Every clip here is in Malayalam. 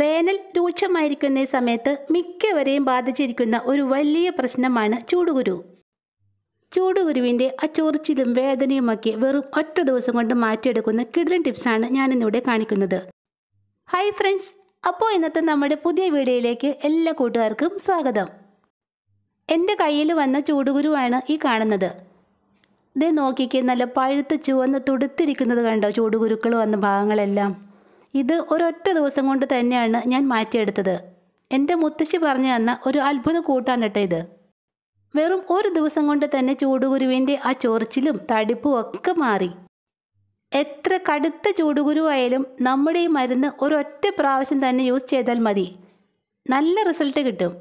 വേനൽ രൂക്ഷമായിരിക്കുന്ന സമയത്ത് മിക്കവരെയും ബാധിച്ചിരിക്കുന്ന ഒരു വലിയ പ്രശ്നമാണ് ചൂടുകുരു ചൂടുകുരുവിൻ്റെ അച്ചോറിച്ചിലും വേദനയുമൊക്കെ വെറും ഒറ്റ ദിവസം കൊണ്ട് മാറ്റിയെടുക്കുന്ന കിടിലൻ ടിപ്സാണ് ഞാനിന്നിവിടെ കാണിക്കുന്നത് ഹായ് ഫ്രണ്ട്സ് അപ്പോൾ ഇന്നത്തെ നമ്മുടെ പുതിയ വീഡിയോയിലേക്ക് എല്ലാ കൂട്ടുകാർക്കും സ്വാഗതം എൻ്റെ കയ്യിൽ വന്ന ചൂടുകുരുവാണ് ഈ കാണുന്നത് ഇത് നോക്കിക്കേ നല്ല പഴുത്ത് ചുവന്ന് തുടുത്തിരിക്കുന്നത് കണ്ടോ ചൂടുകുരുക്കൾ വന്ന ഭാഗങ്ങളെല്ലാം ഇത് ഒരൊറ്റ ദിവസം കൊണ്ട് തന്നെയാണ് ഞാൻ മാറ്റിയെടുത്തത് എൻ്റെ മുത്തശ്ശി പറഞ്ഞു തന്ന ഒരു അത്ഭുത കൂട്ടാണ് കേട്ടോ ഇത് വെറും ഒരു ദിവസം കൊണ്ട് തന്നെ ചൂടുകുരുവിൻ്റെ ആ ചൊറിച്ചിലും തടിപ്പും ഒക്കെ മാറി എത്ര കടുത്ത ചൂടുകുരുവായാലും നമ്മുടെ ഈ മരുന്ന് ഒരൊറ്റ പ്രാവശ്യം തന്നെ യൂസ് ചെയ്താൽ മതി നല്ല റിസൾട്ട് കിട്ടും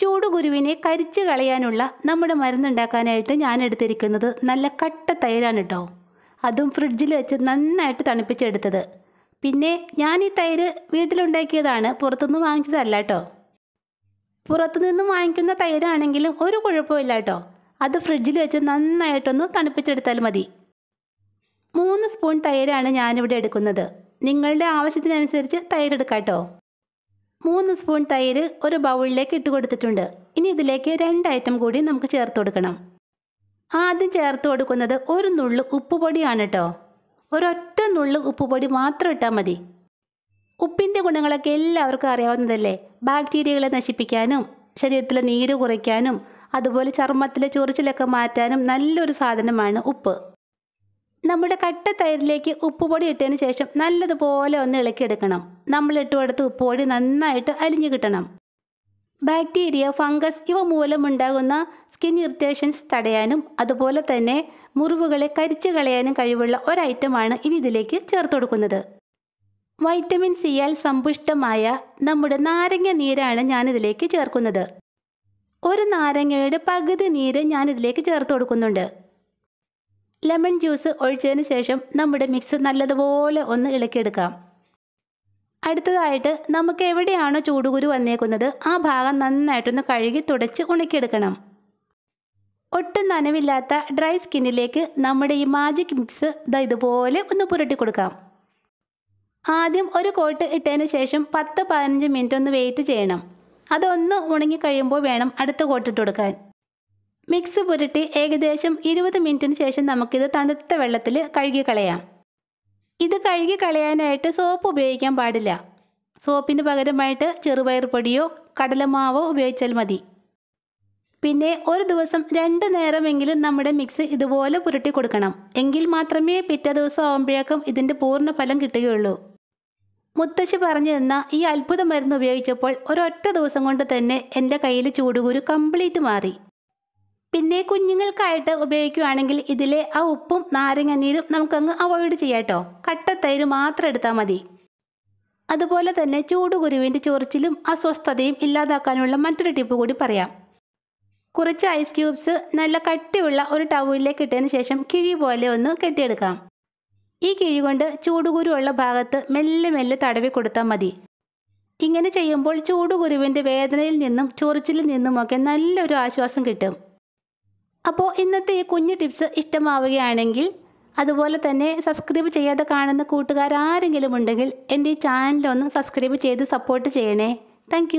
ചൂടുകുരുവിനെ കരിച്ചു കളയാനുള്ള നമ്മുടെ മരുന്നുണ്ടാക്കാനായിട്ട് ഞാൻ എടുത്തിരിക്കുന്നത് നല്ല കട്ട തൈരാണ് കേട്ടോ അതും ഫ്രിഡ്ജിൽ വെച്ച് നന്നായിട്ട് തണുപ്പിച്ചെടുത്തത് പിന്നെ ഞാൻ ഈ തൈര് വീട്ടിലുണ്ടാക്കിയതാണ് പുറത്തുനിന്ന് വാങ്ങിച്ചതല്ല കേട്ടോ പുറത്തുനിന്ന് വാങ്ങിക്കുന്ന തൈരാണെങ്കിലും ഒരു കുഴപ്പമില്ല കേട്ടോ അത് ഫ്രിഡ്ജിൽ വെച്ച് നന്നായിട്ടൊന്ന് തണുപ്പിച്ചെടുത്താൽ മതി മൂന്ന് സ്പൂൺ തൈരാണ് ഞാനിവിടെ എടുക്കുന്നത് നിങ്ങളുടെ ആവശ്യത്തിനനുസരിച്ച് തൈരെടുക്കാം കേട്ടോ മൂന്ന് സ്പൂൺ തൈര് ഒരു ബൗളിലേക്ക് ഇട്ട് കൊടുത്തിട്ടുണ്ട് ഇനി ഇതിലേക്ക് രണ്ട് ഐറ്റം കൂടി നമുക്ക് ചേർത്ത് കൊടുക്കണം ആദ്യം ചേർത്ത് കൊടുക്കുന്നത് ഒരു നുള്ളു ഉപ്പ് പൊടിയാണ് കേട്ടോ ഒരൊറ്റ നുള്ളു ഉപ്പുപൊടി മാത്രം ഇട്ടാൽ മതി ഉപ്പിൻ്റെ ഗുണങ്ങളൊക്കെ എല്ലാവർക്കും അറിയാവുന്നതല്ലേ ബാക്ടീരിയകളെ നശിപ്പിക്കാനും ശരീരത്തിലെ നീര് കുറയ്ക്കാനും അതുപോലെ ചർമ്മത്തിലെ ചൊറിച്ചിലൊക്കെ മാറ്റാനും നല്ലൊരു സാധനമാണ് ഉപ്പ് നമ്മുടെ കട്ട തൈരിലേക്ക് ഉപ്പുപൊടി ഇട്ടതിന് ശേഷം നല്ലതുപോലെ ഒന്ന് ഇളക്കിയെടുക്കണം നമ്മൾ ഇട്ട് കൊടുത്ത ഉപ്പുപൊടി നന്നായിട്ട് അലിഞ്ഞു കിട്ടണം ബാക്ടീരിയ ഫംഗസ് ഇവ മൂലമുണ്ടാകുന്ന സ്കിൻ ഇറിറ്റേഷൻസ് തടയാനും അതുപോലെ തന്നെ മുറിവുകളെ കരിച്ചു കളയാനും കഴിവുള്ള ഒരൈറ്റമാണ് ഇനി ഇതിലേക്ക് ചേർത്ത് കൊടുക്കുന്നത് വൈറ്റമിൻ സിയാൽ സമ്പുഷ്ടമായ നമ്മുടെ നാരങ്ങ നീരാണ് ഞാനിതിലേക്ക് ചേർക്കുന്നത് ഒരു നാരങ്ങയുടെ പകുതി നീര് ഞാനിതിലേക്ക് ചേർത്ത് കൊടുക്കുന്നുണ്ട് ലെമൺ ജ്യൂസ് ഒഴിച്ചതിന് ശേഷം നമ്മുടെ മിക്സ് നല്ലതുപോലെ ഒന്ന് ഇളക്കിയെടുക്കാം അടുത്തതായിട്ട് നമുക്ക് എവിടെയാണ് ചൂടുകുരു വന്നേക്കുന്നത് ആ ഭാഗം നന്നായിട്ടൊന്ന് കഴുകി തുടച്ച് ഉണക്കിയെടുക്കണം ഒട്ടും നനവില്ലാത്ത ഡ്രൈ സ്കിന്നിലേക്ക് നമ്മുടെ ഈ മാജിക് മിക്സ് ഇതുപോലെ ഒന്ന് പുരട്ടി കൊടുക്കാം ആദ്യം ഒരു കോട്ട് ഇട്ടതിന് ശേഷം പത്ത് പതിനഞ്ച് മിനിറ്റ് ഒന്ന് വെയിറ്റ് ചെയ്യണം അതൊന്ന് ഉണങ്ങി കഴിയുമ്പോൾ വേണം അടുത്ത കോട്ട് ഇട്ട് കൊടുക്കാൻ മിക്സ് പുരട്ടി ഏകദേശം ഇരുപത് മിനിറ്റിന് ശേഷം നമുക്കിത് തണുത്ത വെള്ളത്തിൽ കഴുകി കളയാം ഇത് കഴുകി കളയാനായിട്ട് സോപ്പ് ഉപയോഗിക്കാൻ പാടില്ല സോപ്പിന് പകരമായിട്ട് ചെറുപയർ പൊടിയോ കടലമാവോ ഉപയോഗിച്ചാൽ മതി പിന്നെ ഒരു ദിവസം രണ്ട് നേരമെങ്കിലും നമ്മുടെ മിക്സ് ഇതുപോലെ പുരട്ടി കൊടുക്കണം എങ്കിൽ മാത്രമേ പിറ്റേ ദിവസം ആകുമ്പോഴേക്കും ഇതിൻ്റെ പൂർണ്ണ ഫലം കിട്ടുകയുള്ളൂ മുത്തശ്ശി പറഞ്ഞു തന്ന ഈ അത്ഭുത മരുന്ന് ഉപയോഗിച്ചപ്പോൾ ഒരൊറ്റ ദിവസം കൊണ്ട് തന്നെ എൻ്റെ കയ്യിൽ ചൂടുകുരു കംപ്ലീറ്റ് മാറി പിന്നെ കുഞ്ഞുങ്ങൾക്കായിട്ട് ഉപയോഗിക്കുകയാണെങ്കിൽ ഇതിലെ ആ ഉപ്പും നാരങ്ങനീരും നമുക്കങ്ങ് അവോയ്ഡ് ചെയ്യാം കേട്ടോ കട്ടത്തൈര് മാത്രം എടുത്താൽ മതി അതുപോലെ തന്നെ ചൂടുകുരുവിൻ്റെ ചൊറിച്ചിലും അസ്വസ്ഥതയും ഇല്ലാതാക്കാനുള്ള മറ്റൊരു ടിപ്പ് കൂടി പറയാം കുറച്ച് ഐസ് ക്യൂബ്സ് നല്ല കട്ടിയുള്ള ഒരു ടവലിലേക്ക് ഇട്ടതിന് ശേഷം കിഴി പോലെ ഒന്ന് കെട്ടിയെടുക്കാം ഈ കിഴി കൊണ്ട് ചൂടുകുരുവുള്ള ഭാഗത്ത് മെല്ലെ മെല്ലെ തടവി കൊടുത്താൽ മതി ഇങ്ങനെ ചെയ്യുമ്പോൾ ചൂടുകുരുവിൻ്റെ വേദനയിൽ നിന്നും ചൊറിച്ചിലിൽ നിന്നുമൊക്കെ നല്ലൊരു ആശ്വാസം കിട്ടും അപ്പോൾ ഇന്നത്തെ ഈ കുഞ്ഞു ടിപ്സ് ഇഷ്ടമാവുകയാണെങ്കിൽ അതുപോലെ തന്നെ സബ്സ്ക്രൈബ് ചെയ്യാതെ കാണുന്ന കൂട്ടുകാരാരെങ്കിലും ഉണ്ടെങ്കിൽ എൻ്റെ ഈ ചാനലൊന്ന് സബ്സ്ക്രൈബ് ചെയ്ത് സപ്പോർട്ട് ചെയ്യണേ താങ്ക്